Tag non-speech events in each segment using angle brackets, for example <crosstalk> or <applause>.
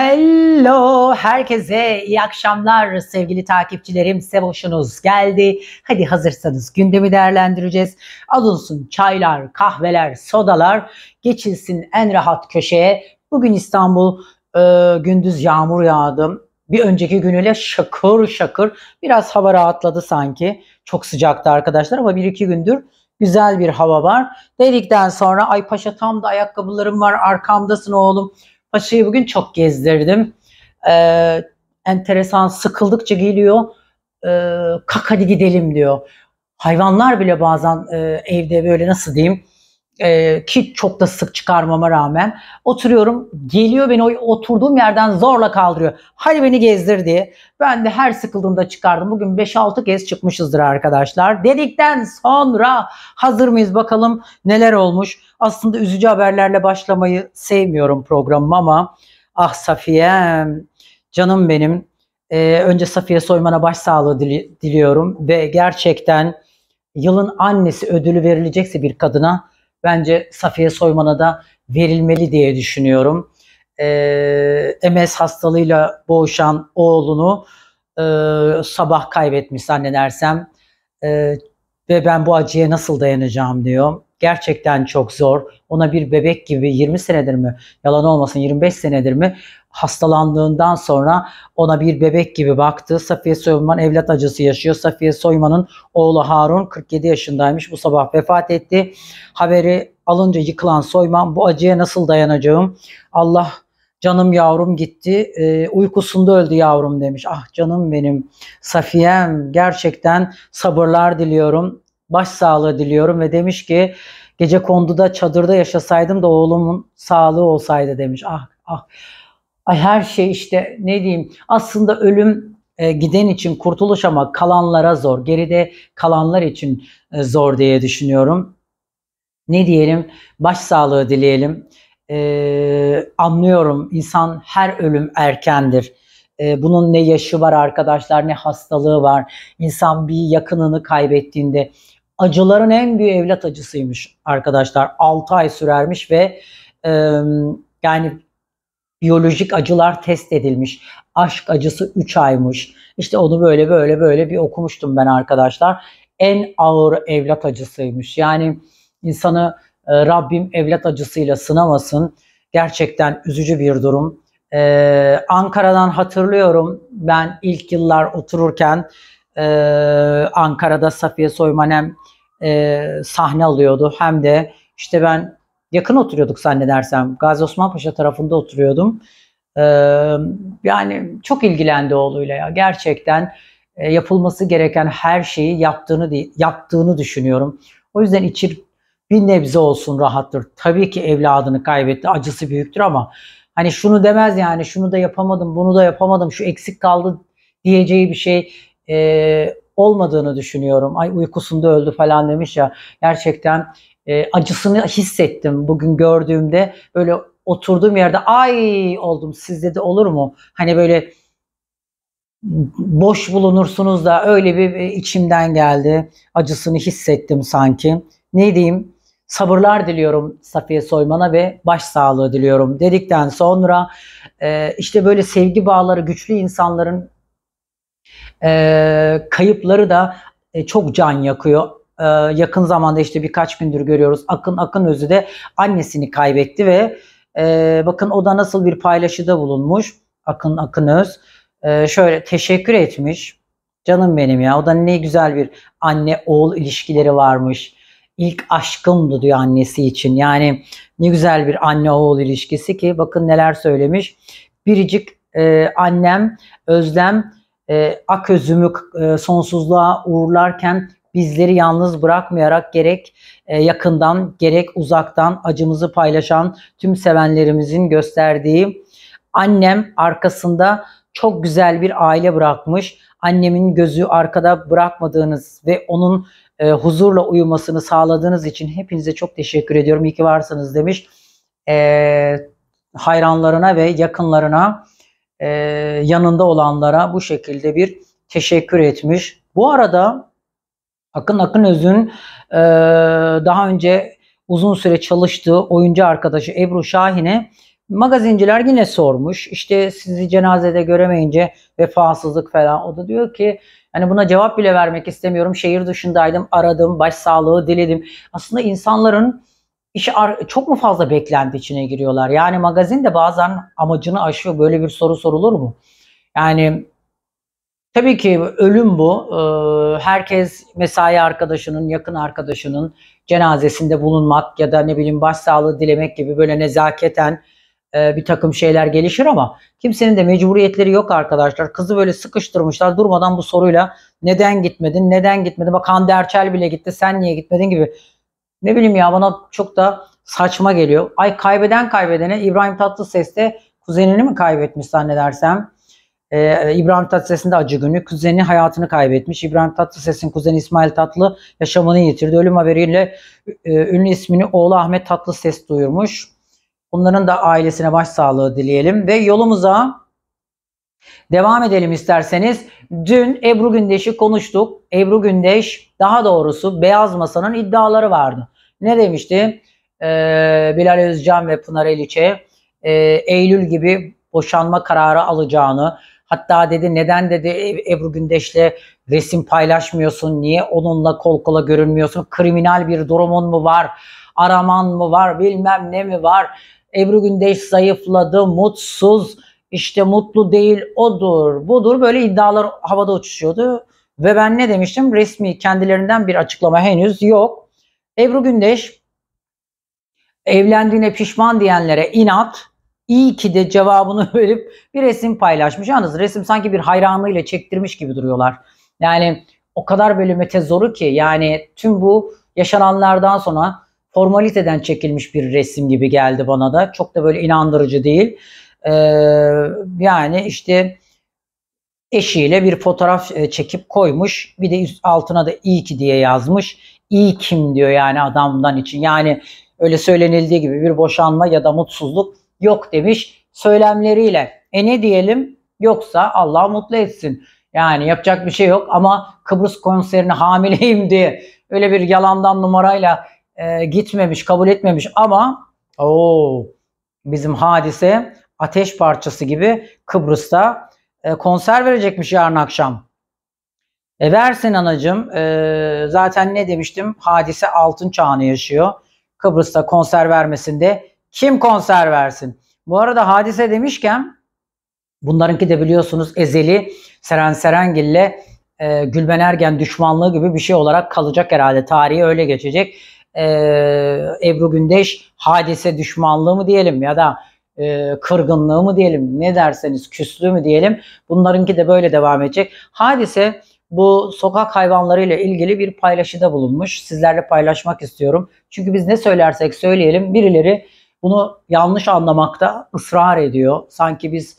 Hello herkese iyi akşamlar sevgili takipçilerim Sevoş'unuz geldi. Hadi hazırsanız gündemi değerlendireceğiz. Alınsun çaylar, kahveler, sodalar geçilsin en rahat köşeye. Bugün İstanbul e, gündüz yağmur yağdı. Bir önceki günüyle şakır şakır biraz hava rahatladı sanki. Çok sıcaktı arkadaşlar ama bir iki gündür güzel bir hava var. Dedikten sonra ay paşa tam da ayakkabılarım var arkamdasın oğlum Paşa'yı bugün çok gezdirdim. Ee, enteresan sıkıldıkça geliyor. Ee, kalk hadi gidelim diyor. Hayvanlar bile bazen e, evde böyle nasıl diyeyim e, ki çok da sık çıkarmama rağmen oturuyorum geliyor beni o oturduğum yerden zorla kaldırıyor. Hadi beni gezdir diye. Ben de her sıkıldığımda çıkardım. Bugün 5-6 kez çıkmışızdır arkadaşlar. Dedikten sonra hazır mıyız bakalım neler olmuş. Aslında üzücü haberlerle başlamayı sevmiyorum programım ama ah Safiye'm canım benim. Ee, önce Safiye Soyman'a başsağlığı dili- diliyorum ve gerçekten yılın annesi ödülü verilecekse bir kadına Bence Safiye Soyman'a da verilmeli diye düşünüyorum. E, ee, MS hastalığıyla boğuşan oğlunu e, sabah kaybetmiş zannedersem e, ve ben bu acıya nasıl dayanacağım diyor. Gerçekten çok zor. Ona bir bebek gibi 20 senedir mi? Yalan olmasın 25 senedir mi? hastalandığından sonra ona bir bebek gibi baktı. Safiye Soyman evlat acısı yaşıyor. Safiye Soyman'ın oğlu Harun 47 yaşındaymış. Bu sabah vefat etti. Haberi alınca yıkılan Soyman bu acıya nasıl dayanacağım? Allah canım yavrum gitti e, uykusunda öldü yavrum demiş. Ah canım benim Safiyem gerçekten sabırlar diliyorum başsağlığı diliyorum ve demiş ki gece konduda çadırda yaşasaydım da oğlumun sağlığı olsaydı demiş. Ah ah Ay her şey işte ne diyeyim aslında ölüm e, giden için kurtuluş ama kalanlara zor. Geride kalanlar için e, zor diye düşünüyorum. Ne diyelim? Başsağlığı dileyelim. E, anlıyorum insan her ölüm erkendir. E, bunun ne yaşı var arkadaşlar ne hastalığı var. İnsan bir yakınını kaybettiğinde acıların en büyük evlat acısıymış arkadaşlar. 6 ay sürermiş ve e, yani biyolojik acılar test edilmiş. Aşk acısı 3 aymış. İşte onu böyle böyle böyle bir okumuştum ben arkadaşlar. En ağır evlat acısıymış. Yani insanı e, Rabbim evlat acısıyla sınamasın. Gerçekten üzücü bir durum. Ee, Ankara'dan hatırlıyorum ben ilk yıllar otururken e, Ankara'da Safiye Soymanem e, sahne alıyordu hem de işte ben yakın oturuyorduk zannedersem. Gazi Osman Paşa tarafında oturuyordum. Ee, yani çok ilgilendi oğluyla ya. Gerçekten e, yapılması gereken her şeyi yaptığını yaptığını düşünüyorum. O yüzden içi bir nebze olsun rahattır. Tabii ki evladını kaybetti. Acısı büyüktür ama hani şunu demez yani şunu da yapamadım, bunu da yapamadım, şu eksik kaldı diyeceği bir şey e, olmadığını düşünüyorum. Ay uykusunda öldü falan demiş ya. Gerçekten e, acısını hissettim bugün gördüğümde. Böyle oturduğum yerde ay oldum sizde de olur mu? Hani böyle boş bulunursunuz da öyle bir e, içimden geldi. Acısını hissettim sanki. Ne diyeyim? Sabırlar diliyorum Safiye Soyman'a ve baş sağlığı diliyorum dedikten sonra e, işte böyle sevgi bağları güçlü insanların e, kayıpları da e, çok can yakıyor. Ee, yakın zamanda işte birkaç gündür görüyoruz. Akın Akın Özü de annesini kaybetti ve e, bakın o da nasıl bir paylaşıda bulunmuş. Akın Akın Öz e, şöyle teşekkür etmiş. Canım benim ya o da ne güzel bir anne oğul ilişkileri varmış. İlk aşkımdı diyor annesi için. Yani ne güzel bir anne oğul ilişkisi ki bakın neler söylemiş. Biricik e, annem Özlem e, aközümü e, sonsuzluğa uğurlarken bizleri yalnız bırakmayarak gerek e, yakından gerek uzaktan acımızı paylaşan tüm sevenlerimizin gösterdiği annem arkasında çok güzel bir aile bırakmış. Annemin gözü arkada bırakmadığınız ve onun e, huzurla uyumasını sağladığınız için hepinize çok teşekkür ediyorum. İyi ki varsınız demiş. E, hayranlarına ve yakınlarına e, yanında olanlara bu şekilde bir teşekkür etmiş. Bu arada Akın Akın Öz'ün e, daha önce uzun süre çalıştığı oyuncu arkadaşı Ebru Şahin'e magazinciler yine sormuş. İşte sizi cenazede göremeyince vefasızlık falan. O da diyor ki yani buna cevap bile vermek istemiyorum. Şehir dışındaydım, aradım, başsağlığı diledim. Aslında insanların işi çok mu fazla beklenti içine giriyorlar? Yani magazin de bazen amacını aşıyor. Böyle bir soru sorulur mu? Yani Tabii ki ölüm bu. Ee, herkes mesai arkadaşının, yakın arkadaşının cenazesinde bulunmak ya da ne bileyim başsağlığı dilemek gibi böyle nezaketen e, bir takım şeyler gelişir ama kimsenin de mecburiyetleri yok arkadaşlar. Kızı böyle sıkıştırmışlar durmadan bu soruyla neden gitmedin, neden gitmedin, bak Hande Erçel bile gitti sen niye gitmedin gibi. Ne bileyim ya bana çok da saçma geliyor. Ay kaybeden kaybedene İbrahim Tatlıses de kuzenini mi kaybetmiş zannedersem ee, İbrahim Tatlıses'in de acı günü. Kuzeni hayatını kaybetmiş. İbrahim Tatlıses'in kuzeni İsmail Tatlı yaşamını yitirdi. Ölüm haberiyle e, ünlü ismini oğlu Ahmet Tatlıses duyurmuş. Bunların da ailesine başsağlığı dileyelim ve yolumuza devam edelim isterseniz. Dün Ebru Gündeş'i konuştuk. Ebru Gündeş daha doğrusu Beyaz Masa'nın iddiaları vardı. Ne demişti? Ee, Bilal Özcan ve Pınar Eliç'e e, Eylül gibi boşanma kararı alacağını, Hatta dedi neden dedi Ebru Gündeş'le resim paylaşmıyorsun? Niye onunla kol kola görünmüyorsun? Kriminal bir durumun mu var? Araman mı var? Bilmem ne mi var? Ebru Gündeş zayıfladı, mutsuz, işte mutlu değil odur, budur. Böyle iddialar havada uçuşuyordu. Ve ben ne demiştim? Resmi kendilerinden bir açıklama henüz yok. Ebru Gündeş evlendiğine pişman diyenlere inat, İyi ki de cevabını <laughs> verip bir resim paylaşmış. Yalnız resim sanki bir hayranlığıyla çektirmiş gibi duruyorlar. Yani o kadar böyle metezoru ki yani tüm bu yaşananlardan sonra formaliteden çekilmiş bir resim gibi geldi bana da. Çok da böyle inandırıcı değil. Ee, yani işte eşiyle bir fotoğraf e, çekip koymuş. Bir de üst altına da iyi ki diye yazmış. İyi kim diyor yani adamdan için. Yani öyle söylenildiği gibi bir boşanma ya da mutsuzluk yok demiş söylemleriyle. E ne diyelim? Yoksa Allah mutlu etsin. Yani yapacak bir şey yok ama Kıbrıs konserine hamileyim diye öyle bir yalandan numarayla e, gitmemiş, kabul etmemiş ama o bizim hadise ateş parçası gibi Kıbrıs'ta e, konser verecekmiş yarın akşam. E versin anacım. E, zaten ne demiştim? Hadise altın çağını yaşıyor. Kıbrıs'ta konser vermesinde kim konser versin? Bu arada hadise demişken bunlarınki de biliyorsunuz ezeli Seren Serengil'le e, Gülben Ergen düşmanlığı gibi bir şey olarak kalacak herhalde. Tarihi öyle geçecek. E, Ebru Gündeş hadise düşmanlığı mı diyelim ya da e, kırgınlığı mı diyelim ne derseniz küslüğü mü diyelim bunlarınki de böyle devam edecek. Hadise bu sokak hayvanlarıyla ilgili bir paylaşıda bulunmuş. Sizlerle paylaşmak istiyorum. Çünkü biz ne söylersek söyleyelim birileri bunu yanlış anlamakta ısrar ediyor. Sanki biz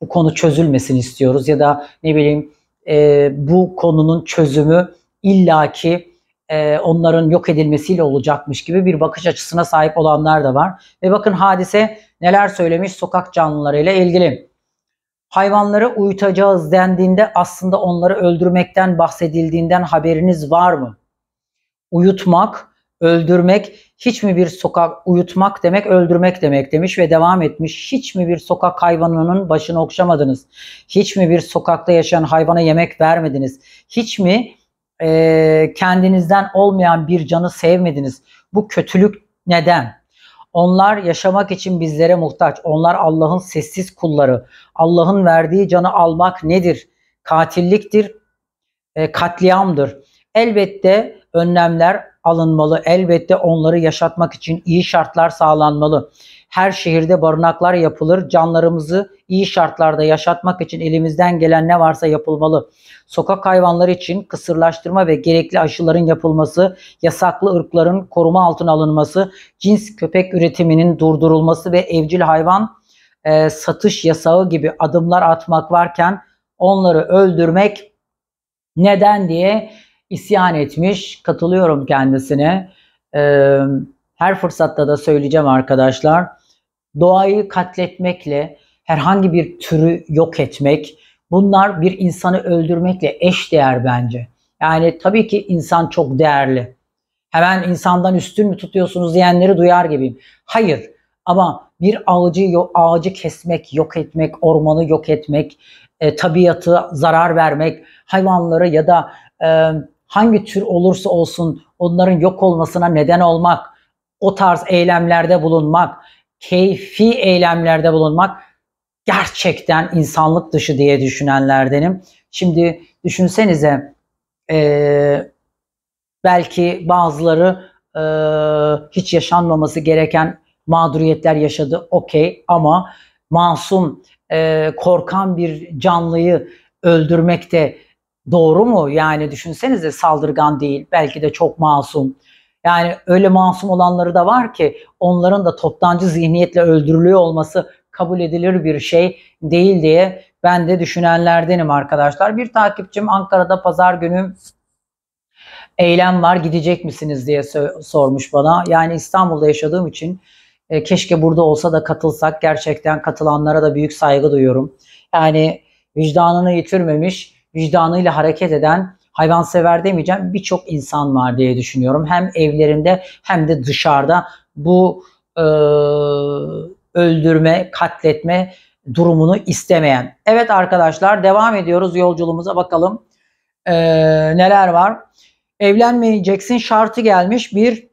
bu konu çözülmesin istiyoruz ya da ne bileyim e, bu konunun çözümü illaki e, onların yok edilmesiyle olacakmış gibi bir bakış açısına sahip olanlar da var. Ve bakın hadise neler söylemiş sokak canlılarıyla ilgili. Hayvanları uyutacağız dendiğinde aslında onları öldürmekten bahsedildiğinden haberiniz var mı? Uyutmak Öldürmek hiç mi bir sokak uyutmak demek öldürmek demek demiş ve devam etmiş. Hiç mi bir sokak hayvanının başını okşamadınız? Hiç mi bir sokakta yaşayan hayvana yemek vermediniz? Hiç mi e, kendinizden olmayan bir canı sevmediniz? Bu kötülük neden? Onlar yaşamak için bizlere muhtaç. Onlar Allah'ın sessiz kulları. Allah'ın verdiği canı almak nedir? Katilliktir, e, katliamdır. Elbette önlemler alınmalı. Elbette onları yaşatmak için iyi şartlar sağlanmalı. Her şehirde barınaklar yapılır. Canlarımızı iyi şartlarda yaşatmak için elimizden gelen ne varsa yapılmalı. Sokak hayvanları için kısırlaştırma ve gerekli aşıların yapılması, yasaklı ırkların koruma altına alınması, cins köpek üretiminin durdurulması ve evcil hayvan e, satış yasağı gibi adımlar atmak varken onları öldürmek neden diye isyan etmiş. Katılıyorum kendisine. E, her fırsatta da söyleyeceğim arkadaşlar. Doğayı katletmekle, herhangi bir türü yok etmek, bunlar bir insanı öldürmekle eş değer bence. Yani tabii ki insan çok değerli. Hemen insandan üstün mü tutuyorsunuz diyenleri duyar gibiyim. Hayır ama bir ağacı ağacı kesmek, yok etmek, ormanı yok etmek, e, tabiatı zarar vermek, hayvanları ya da e, hangi tür olursa olsun onların yok olmasına neden olmak, o tarz eylemlerde bulunmak, keyfi eylemlerde bulunmak gerçekten insanlık dışı diye düşünenlerdenim. Şimdi düşünsenize e, belki bazıları e, hiç yaşanmaması gereken mağduriyetler yaşadı okey ama masum e, korkan bir canlıyı öldürmek de doğru mu? Yani düşünsenize saldırgan değil, belki de çok masum. Yani öyle masum olanları da var ki onların da toptancı zihniyetle öldürülüyor olması kabul edilir bir şey değil diye ben de düşünenlerdenim arkadaşlar. Bir takipçim Ankara'da pazar günü eylem var gidecek misiniz diye sormuş bana. Yani İstanbul'da yaşadığım için e, keşke burada olsa da katılsak gerçekten katılanlara da büyük saygı duyuyorum. Yani vicdanını yitirmemiş vicdanıyla hareket eden hayvansever demeyeceğim birçok insan var diye düşünüyorum. Hem evlerinde hem de dışarıda bu e, öldürme, katletme durumunu istemeyen. Evet arkadaşlar devam ediyoruz yolculuğumuza bakalım e, neler var. Evlenmeyeceksin şartı gelmiş bir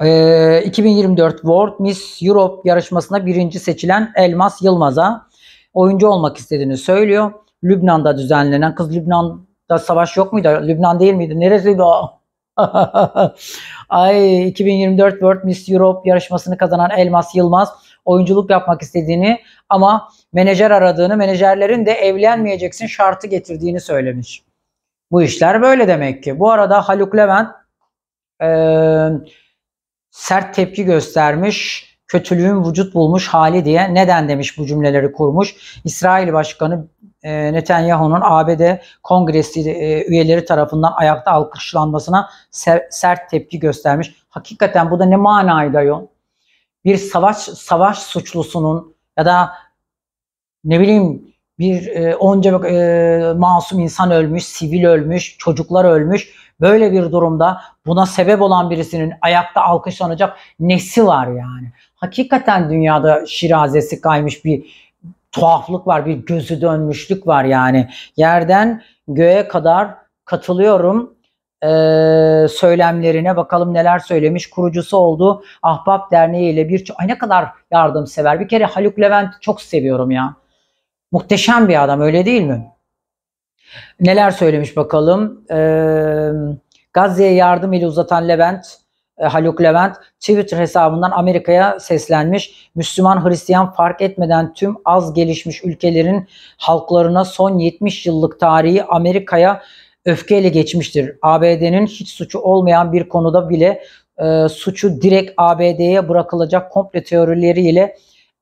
e, 2024 World Miss Europe yarışmasına birinci seçilen Elmas Yılmaz'a oyuncu olmak istediğini söylüyor. Lübnan'da düzenlenen kız Lübnan'da savaş yok muydu? Lübnan değil miydi? Neresiydi o? <laughs> Ay 2024 World Miss Europe yarışmasını kazanan Elmas Yılmaz oyunculuk yapmak istediğini ama menajer aradığını, menajerlerin de evlenmeyeceksin şartı getirdiğini söylemiş. Bu işler böyle demek ki. Bu arada Haluk Levent e, sert tepki göstermiş. Kötülüğün vücut bulmuş hali diye neden demiş bu cümleleri kurmuş. İsrail Başkanı ee, Netanyahu'nun ABD kongresi e, üyeleri tarafından ayakta alkışlanmasına sert tepki göstermiş. Hakikaten bu da ne manayla yol? Bir savaş savaş suçlusunun ya da ne bileyim bir e, onca e, masum insan ölmüş, sivil ölmüş, çocuklar ölmüş. Böyle bir durumda buna sebep olan birisinin ayakta alkışlanacak nesi var yani? Hakikaten dünyada şirazesi kaymış bir tuhaflık var, bir gözü dönmüşlük var yani. Yerden göğe kadar katılıyorum e, söylemlerine. Bakalım neler söylemiş. Kurucusu oldu Ahbap Derneği ile bir... Ay ne kadar yardımsever. Bir kere Haluk Levent çok seviyorum ya. Muhteşem bir adam öyle değil mi? Neler söylemiş bakalım. Ee, Gazze'ye yardım eli uzatan Levent e, Haluk Levent Twitter hesabından Amerika'ya seslenmiş. Müslüman Hristiyan fark etmeden tüm az gelişmiş ülkelerin halklarına son 70 yıllık tarihi Amerika'ya öfkeyle geçmiştir. ABD'nin hiç suçu olmayan bir konuda bile e, suçu direkt ABD'ye bırakılacak komple teorileriyle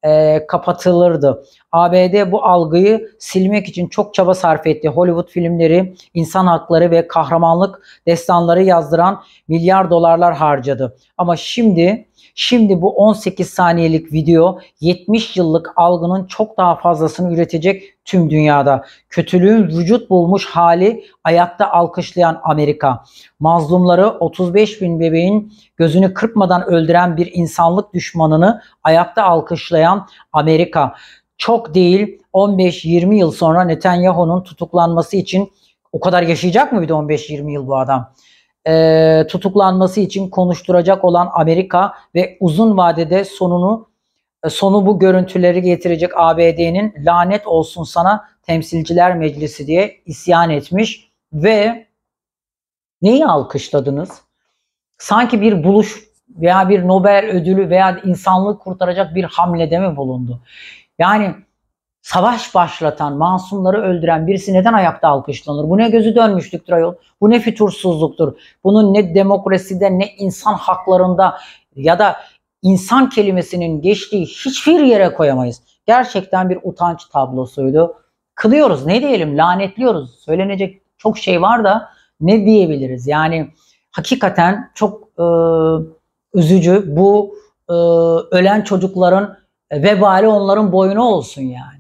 e, kapatılırdı. ABD bu algıyı silmek için çok çaba sarf etti. Hollywood filmleri, insan hakları ve kahramanlık destanları yazdıran milyar dolarlar harcadı. Ama şimdi Şimdi bu 18 saniyelik video 70 yıllık algının çok daha fazlasını üretecek tüm dünyada. Kötülüğün vücut bulmuş hali ayakta alkışlayan Amerika. Mazlumları 35 bin bebeğin gözünü kırpmadan öldüren bir insanlık düşmanını ayakta alkışlayan Amerika. Çok değil 15-20 yıl sonra Netanyahu'nun tutuklanması için o kadar yaşayacak mı bir de 15-20 yıl bu adam? e, tutuklanması için konuşturacak olan Amerika ve uzun vadede sonunu e, sonu bu görüntüleri getirecek ABD'nin lanet olsun sana temsilciler meclisi diye isyan etmiş ve neyi alkışladınız? Sanki bir buluş veya bir Nobel ödülü veya insanlık kurtaracak bir hamlede mi bulundu? Yani savaş başlatan, masumları öldüren birisi neden ayakta alkışlanır? Bu ne gözü dönmüşlüktür ayol? Bu ne fütursuzluktur? Bunun ne demokraside ne insan haklarında ya da insan kelimesinin geçtiği hiçbir yere koyamayız. Gerçekten bir utanç tablosuydu. Kılıyoruz ne diyelim lanetliyoruz. Söylenecek çok şey var da ne diyebiliriz? Yani hakikaten çok e, üzücü bu e, ölen çocukların vebali onların boynu olsun yani.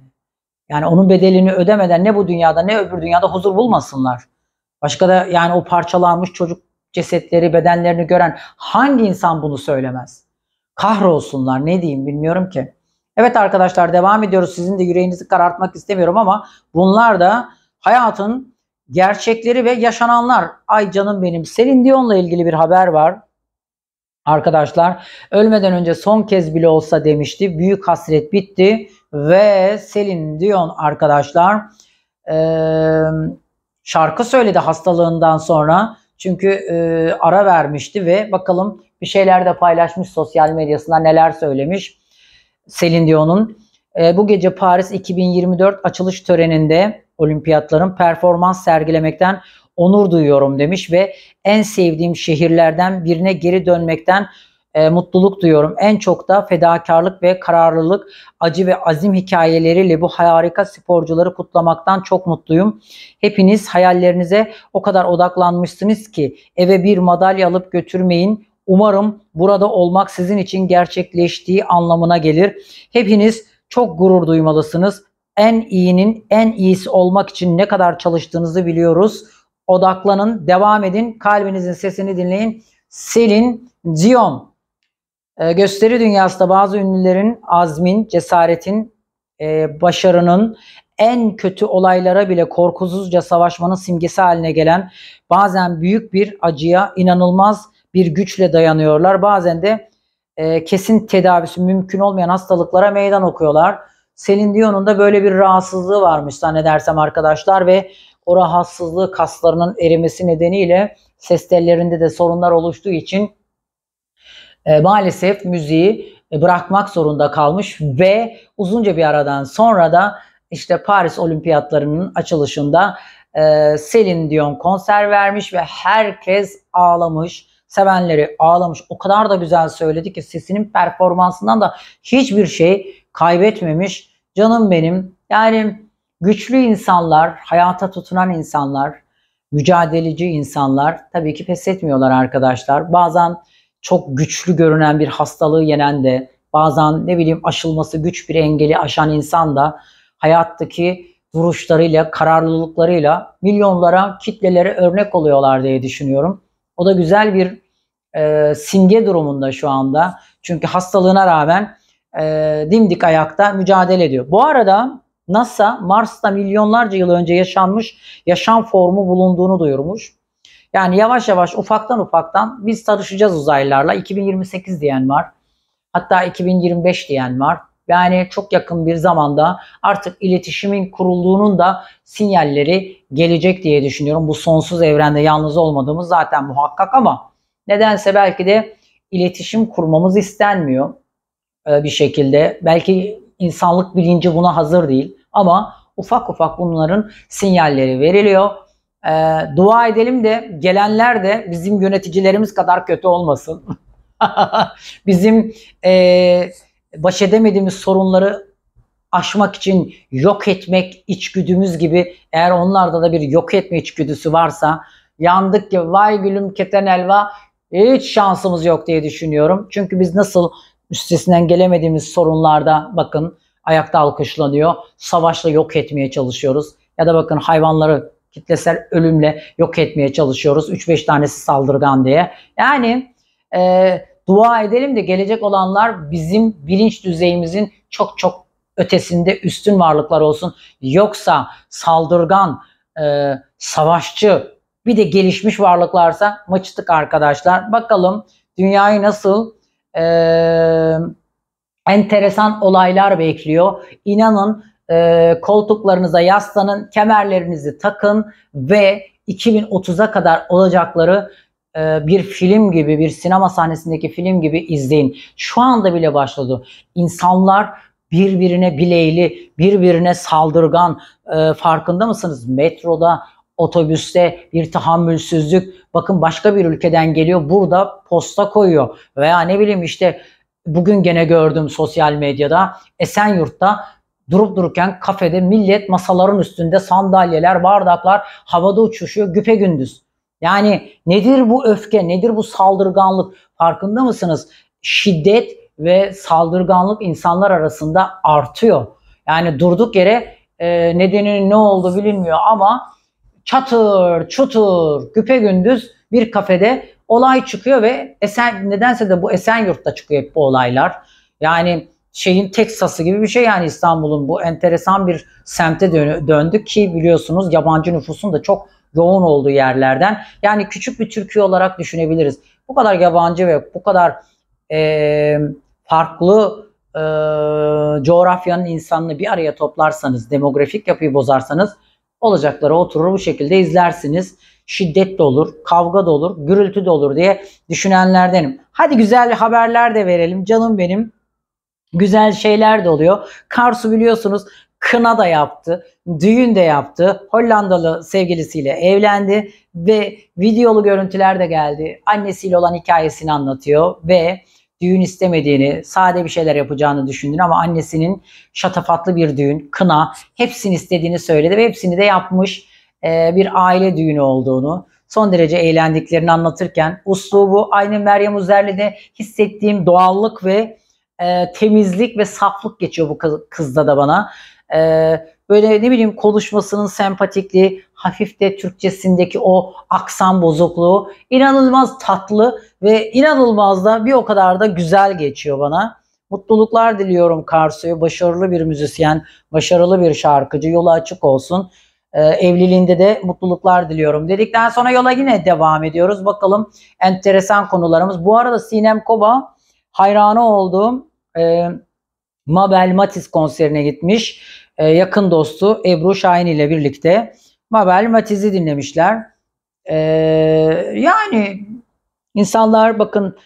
Yani onun bedelini ödemeden ne bu dünyada ne öbür dünyada huzur bulmasınlar. Başka da yani o parçalanmış çocuk cesetleri, bedenlerini gören hangi insan bunu söylemez? Kahrolsunlar ne diyeyim bilmiyorum ki. Evet arkadaşlar devam ediyoruz. Sizin de yüreğinizi karartmak istemiyorum ama bunlar da hayatın gerçekleri ve yaşananlar. Ay canım benim Selin Dion'la ilgili bir haber var. Arkadaşlar ölmeden önce son kez bile olsa demişti. Büyük hasret bitti ve Selin Dion arkadaşlar e, şarkı söyledi hastalığından sonra. Çünkü e, ara vermişti ve bakalım bir şeyler de paylaşmış sosyal medyasında neler söylemiş Selin Dion'un. E, bu gece Paris 2024 açılış töreninde olimpiyatların performans sergilemekten onur duyuyorum demiş ve en sevdiğim şehirlerden birine geri dönmekten e, mutluluk duyuyorum. En çok da fedakarlık ve kararlılık, acı ve azim hikayeleriyle bu harika sporcuları kutlamaktan çok mutluyum. Hepiniz hayallerinize o kadar odaklanmışsınız ki eve bir madalya alıp götürmeyin. Umarım burada olmak sizin için gerçekleştiği anlamına gelir. Hepiniz çok gurur duymalısınız. En iyinin en iyisi olmak için ne kadar çalıştığınızı biliyoruz. Odaklanın, devam edin, kalbinizin sesini dinleyin. Selin Dion. E, ee, gösteri dünyasında bazı ünlülerin azmin, cesaretin, e, başarının en kötü olaylara bile korkusuzca savaşmanın simgesi haline gelen bazen büyük bir acıya inanılmaz bir güçle dayanıyorlar. Bazen de e, kesin tedavisi mümkün olmayan hastalıklara meydan okuyorlar. Selin Dion'un da böyle bir rahatsızlığı varmış zannedersem arkadaşlar ve o rahatsızlığı kaslarının erimesi nedeniyle ses tellerinde de sorunlar oluştuğu için e, maalesef müziği e, bırakmak zorunda kalmış ve uzunca bir aradan sonra da işte Paris Olimpiyatlarının açılışında e, Selin Dion konser vermiş ve herkes ağlamış. Sevenleri ağlamış. O kadar da güzel söyledi ki sesinin performansından da hiçbir şey kaybetmemiş. Canım benim. Yani Güçlü insanlar, hayata tutunan insanlar, mücadeleci insanlar tabii ki pes etmiyorlar arkadaşlar. Bazen çok güçlü görünen bir hastalığı yenen de, bazen ne bileyim aşılması güç bir engeli aşan insan da hayattaki duruşlarıyla, kararlılıklarıyla milyonlara, kitlelere örnek oluyorlar diye düşünüyorum. O da güzel bir e, simge durumunda şu anda. Çünkü hastalığına rağmen e, dimdik ayakta mücadele ediyor. Bu arada NASA Mars'ta milyonlarca yıl önce yaşanmış yaşam formu bulunduğunu duyurmuş. Yani yavaş yavaş ufaktan ufaktan biz tanışacağız uzaylılarla. 2028 diyen var. Hatta 2025 diyen var. Yani çok yakın bir zamanda artık iletişimin kurulduğunun da sinyalleri gelecek diye düşünüyorum. Bu sonsuz evrende yalnız olmadığımız zaten muhakkak ama nedense belki de iletişim kurmamız istenmiyor e, bir şekilde. Belki insanlık bilinci buna hazır değil. Ama ufak ufak bunların sinyalleri veriliyor. E, dua edelim de gelenler de bizim yöneticilerimiz kadar kötü olmasın. <laughs> bizim e, baş edemediğimiz sorunları aşmak için yok etmek içgüdümüz gibi eğer onlarda da bir yok etme içgüdüsü varsa yandık ki vay gülüm keten elva hiç şansımız yok diye düşünüyorum. Çünkü biz nasıl üstesinden gelemediğimiz sorunlarda bakın ayakta alkışlanıyor. Savaşla yok etmeye çalışıyoruz. Ya da bakın hayvanları kitlesel ölümle yok etmeye çalışıyoruz. 3-5 tanesi saldırgan diye. Yani e, dua edelim de gelecek olanlar bizim bilinç düzeyimizin çok çok ötesinde üstün varlıklar olsun. Yoksa saldırgan, e, savaşçı bir de gelişmiş varlıklarsa maçtık arkadaşlar. Bakalım dünyayı nasıl e, enteresan olaylar bekliyor. İnanın e, koltuklarınıza yaslanın, kemerlerinizi takın ve 2030'a kadar olacakları e, bir film gibi, bir sinema sahnesindeki film gibi izleyin. Şu anda bile başladı. İnsanlar birbirine bileyli, birbirine saldırgan e, farkında mısınız? Metroda, otobüste bir tahammülsüzlük. Bakın başka bir ülkeden geliyor burada posta koyuyor veya ne bileyim işte bugün gene gördüm sosyal medyada Esenyurt'ta durup dururken kafede millet masaların üstünde sandalyeler, bardaklar havada uçuşuyor güpe gündüz. Yani nedir bu öfke, nedir bu saldırganlık farkında mısınız? Şiddet ve saldırganlık insanlar arasında artıyor. Yani durduk yere e, nedeninin ne oldu bilinmiyor ama çatır çutur güpe gündüz bir kafede olay çıkıyor ve Esen nedense de bu Esenyurt'ta çıkıyor hep bu olaylar. Yani şeyin Teksas'ı gibi bir şey yani İstanbul'un bu enteresan bir semte dön- döndük ki biliyorsunuz yabancı nüfusun da çok yoğun olduğu yerlerden. Yani küçük bir Türkiye olarak düşünebiliriz. Bu kadar yabancı ve bu kadar e, farklı e, coğrafyanın insanını bir araya toplarsanız, demografik yapıyı bozarsanız olacaklara oturur bu şekilde izlersiniz şiddet de olur, kavga da olur, gürültü de olur diye düşünenlerdenim. Hadi güzel haberler de verelim canım benim. Güzel şeyler de oluyor. Karsu biliyorsunuz kına da yaptı, düğün de yaptı. Hollandalı sevgilisiyle evlendi ve videolu görüntüler de geldi. Annesiyle olan hikayesini anlatıyor ve düğün istemediğini, sade bir şeyler yapacağını düşündüğünü ama annesinin şatafatlı bir düğün, kına hepsini istediğini söyledi ve hepsini de yapmış. E, bir aile düğünü olduğunu, son derece eğlendiklerini anlatırken uslubu aynı Meryem Uzerli'de hissettiğim doğallık ve e, temizlik ve saflık geçiyor bu kızda da bana. E, böyle ne bileyim konuşmasının sempatikliği, hafif de Türkçesindeki o aksan bozukluğu inanılmaz tatlı ve inanılmaz da bir o kadar da güzel geçiyor bana. Mutluluklar diliyorum Karsu'ya. Başarılı bir müzisyen, başarılı bir şarkıcı. Yolu açık olsun e, evliliğinde de mutluluklar diliyorum dedikten sonra yola yine devam ediyoruz. Bakalım enteresan konularımız. Bu arada Sinem Koba hayranı olduğum e, Mabel Matiz konserine gitmiş. E, yakın dostu Ebru Şahin ile birlikte Mabel Matiz'i dinlemişler. E, yani insanlar bakın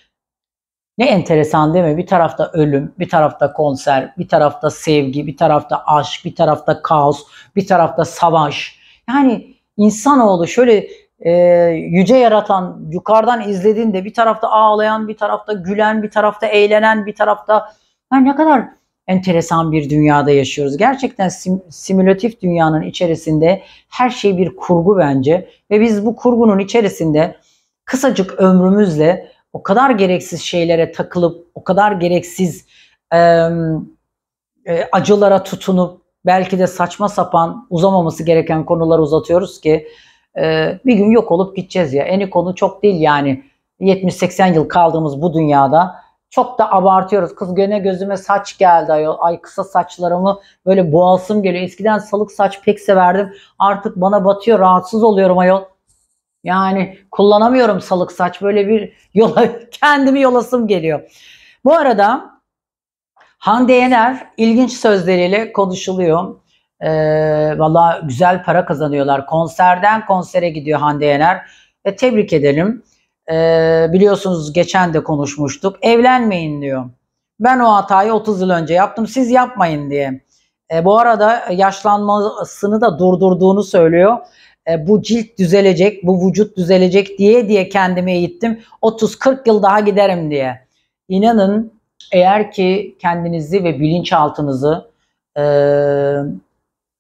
ne enteresan değil mi? Bir tarafta ölüm, bir tarafta konser, bir tarafta sevgi, bir tarafta aşk, bir tarafta kaos, bir tarafta savaş. Yani insanoğlu şöyle e, yüce yaratan yukarıdan izlediğinde bir tarafta ağlayan, bir tarafta gülen, bir tarafta eğlenen, bir tarafta yani ne kadar enteresan bir dünyada yaşıyoruz. Gerçekten sim, simülatif dünyanın içerisinde her şey bir kurgu bence ve biz bu kurgunun içerisinde kısacık ömrümüzle o kadar gereksiz şeylere takılıp, o kadar gereksiz e, e, acılara tutunup, belki de saçma sapan uzamaması gereken konular uzatıyoruz ki e, bir gün yok olup gideceğiz ya. Eni konu çok değil yani. 70-80 yıl kaldığımız bu dünyada çok da abartıyoruz. Kız gene gözüme saç geldi ayol. Ay kısa saçlarımı böyle boğalsım geliyor. Eskiden salık saç pek severdim. Artık bana batıyor rahatsız oluyorum ayol. Yani kullanamıyorum salık saç. Böyle bir yola <laughs> kendimi yolasım geliyor. Bu arada Hande Yener ilginç sözleriyle konuşuluyor. Ee, Valla güzel para kazanıyorlar. Konserden konsere gidiyor Hande Yener. E, tebrik edelim. Ee, biliyorsunuz geçen de konuşmuştuk. Evlenmeyin diyor. Ben o hatayı 30 yıl önce yaptım. Siz yapmayın diye. E, bu arada yaşlanmasını da durdurduğunu söylüyor. E, bu cilt düzelecek, bu vücut düzelecek diye diye kendimi eğittim. 30-40 yıl daha giderim diye. İnanın eğer ki kendinizi ve bilinçaltınızı e,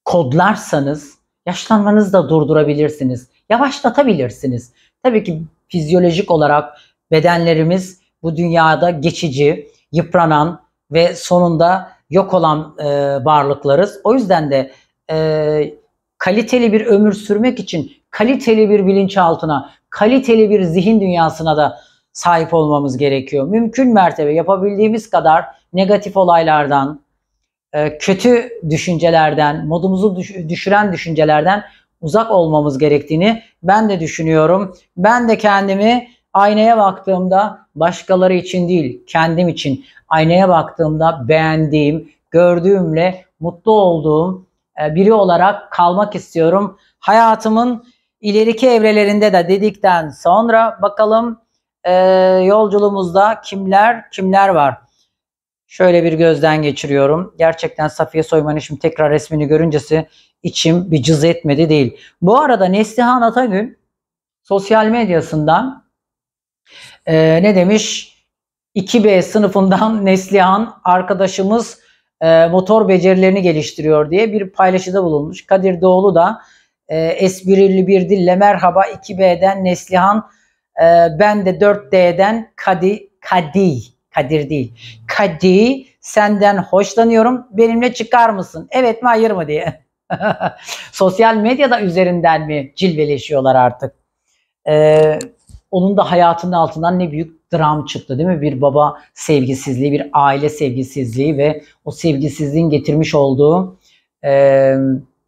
kodlarsanız yaşlanmanızı da durdurabilirsiniz. Yavaşlatabilirsiniz. Tabii ki fizyolojik olarak bedenlerimiz bu dünyada geçici, yıpranan ve sonunda yok olan e, varlıklarız. O yüzden de e, kaliteli bir ömür sürmek için kaliteli bir bilinçaltına, kaliteli bir zihin dünyasına da sahip olmamız gerekiyor. Mümkün mertebe yapabildiğimiz kadar negatif olaylardan, e, kötü düşüncelerden, modumuzu düşüren düşüncelerden uzak olmamız gerektiğini ben de düşünüyorum. Ben de kendimi aynaya baktığımda başkaları için değil, kendim için aynaya baktığımda beğendiğim, gördüğümle mutlu olduğum e, biri olarak kalmak istiyorum. Hayatımın ileriki evrelerinde de dedikten sonra bakalım e, yolculuğumuzda kimler kimler var. Şöyle bir gözden geçiriyorum. Gerçekten Safiye Soyman'ın şimdi tekrar resmini görüncesi içim bir cız etmedi değil. Bu arada Neslihan Atagül sosyal medyasından e, ne demiş? 2B sınıfından <laughs> Neslihan arkadaşımız e, motor becerilerini geliştiriyor diye bir paylaşıda bulunmuş. Kadir Doğulu da e, esprili bir dille merhaba 2B'den Neslihan e, ben de 4D'den Kadi, Kadi, Kadir değil. Kadi senden hoşlanıyorum benimle çıkar mısın? Evet mi hayır mı diye. <laughs> Sosyal medyada üzerinden mi cilveleşiyorlar artık? Ee, onun da hayatının altından ne büyük dram çıktı değil mi? Bir baba sevgisizliği, bir aile sevgisizliği ve o sevgisizliğin getirmiş olduğu e,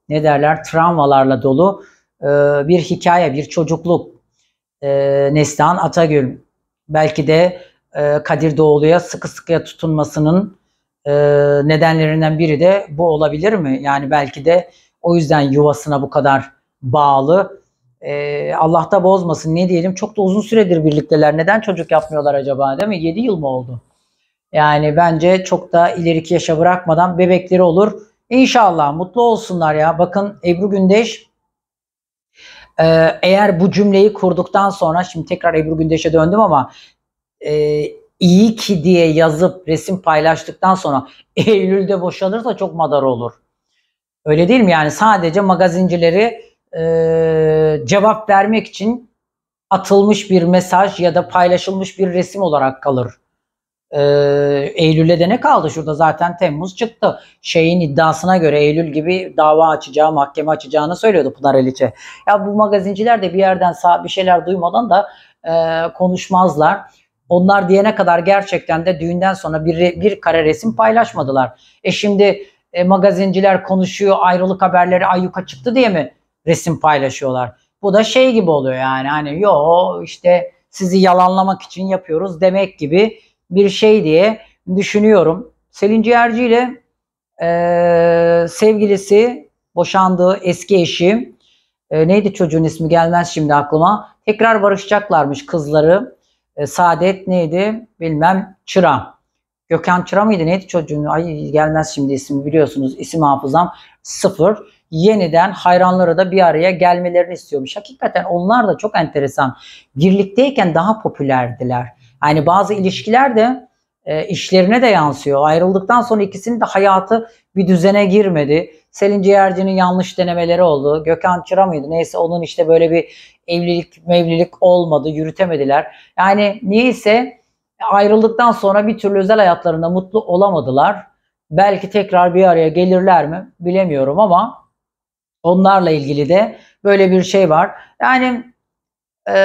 ne derler travmalarla dolu e, bir hikaye, bir çocukluk. E, Neslihan Atagül belki de e, Kadir Doğulu'ya sıkı sıkıya tutunmasının e, nedenlerinden biri de bu olabilir mi? Yani belki de o yüzden yuvasına bu kadar bağlı e, Allah bozmasın ne diyelim çok da uzun süredir birlikteler. Neden çocuk yapmıyorlar acaba değil mi? 7 yıl mı oldu? Yani bence çok da ileriki yaşa bırakmadan bebekleri olur. İnşallah mutlu olsunlar ya. Bakın Ebru Gündeş e, eğer bu cümleyi kurduktan sonra şimdi tekrar Ebru Gündeş'e döndüm ama e, iyi ki diye yazıp resim paylaştıktan sonra Eylül'de boşanırsa çok madar olur. Öyle değil mi? Yani sadece magazincileri e, cevap vermek için atılmış bir mesaj ya da paylaşılmış bir resim olarak kalır. E, Eylül'e de ne kaldı? Şurada zaten Temmuz çıktı. Şeyin iddiasına göre Eylül gibi dava açacağı, mahkeme açacağını söylüyordu Pınar Eliç'e. Ya bu magazinciler de bir yerden sağ bir şeyler duymadan da e, konuşmazlar. Onlar diyene kadar gerçekten de düğünden sonra bir, bir kare resim paylaşmadılar. E şimdi e, magazinciler konuşuyor ayrılık haberleri ayyuka çıktı diye mi resim paylaşıyorlar. Bu da şey gibi oluyor yani hani yo işte sizi yalanlamak için yapıyoruz demek gibi bir şey diye düşünüyorum. Selin Ciğerci ile e, sevgilisi boşandığı eski eşi e, neydi çocuğun ismi gelmez şimdi aklıma. Tekrar barışacaklarmış kızları. E, Saadet neydi bilmem Çıra. Gökhan Çıra mıydı neydi çocuğun? Ay gelmez şimdi ismi biliyorsunuz isim hafızam sıfır yeniden hayranlara da bir araya gelmelerini istiyormuş. Hakikaten onlar da çok enteresan. Birlikteyken daha popülerdiler. Yani bazı ilişkiler de e, işlerine de yansıyor. Ayrıldıktan sonra ikisinin de hayatı bir düzene girmedi. Selin Ciğerci'nin yanlış denemeleri oldu. Gökhan Çıra mıydı? Neyse onun işte böyle bir evlilik mevlilik olmadı. Yürütemediler. Yani niyeyse ayrıldıktan sonra bir türlü özel hayatlarında mutlu olamadılar. Belki tekrar bir araya gelirler mi bilemiyorum ama Onlarla ilgili de böyle bir şey var. Yani e,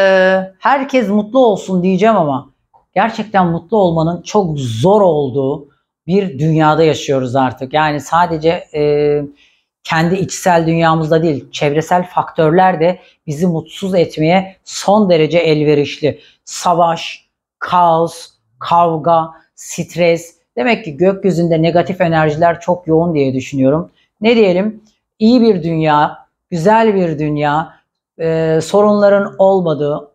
herkes mutlu olsun diyeceğim ama gerçekten mutlu olmanın çok zor olduğu bir dünyada yaşıyoruz artık. Yani sadece e, kendi içsel dünyamızda değil, çevresel faktörler de bizi mutsuz etmeye son derece elverişli. Savaş, kaos, kavga, stres. Demek ki gökyüzünde negatif enerjiler çok yoğun diye düşünüyorum. Ne diyelim? iyi bir dünya, güzel bir dünya, e, sorunların olmadığı,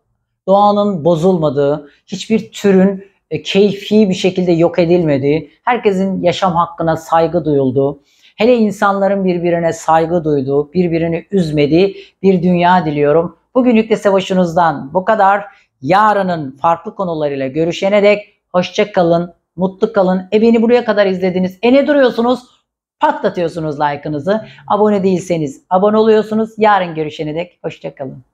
doğanın bozulmadığı, hiçbir türün e, keyfi bir şekilde yok edilmediği, herkesin yaşam hakkına saygı duyulduğu, hele insanların birbirine saygı duyduğu, birbirini üzmediği bir dünya diliyorum. Bugünlük savaşınızdan bu kadar. Yarının farklı konularıyla görüşene dek hoşça kalın, mutlu kalın. E beni buraya kadar izlediniz. E ne duruyorsunuz? patlatıyorsunuz like'ınızı. Abone değilseniz abone oluyorsunuz. Yarın görüşene dek hoşçakalın.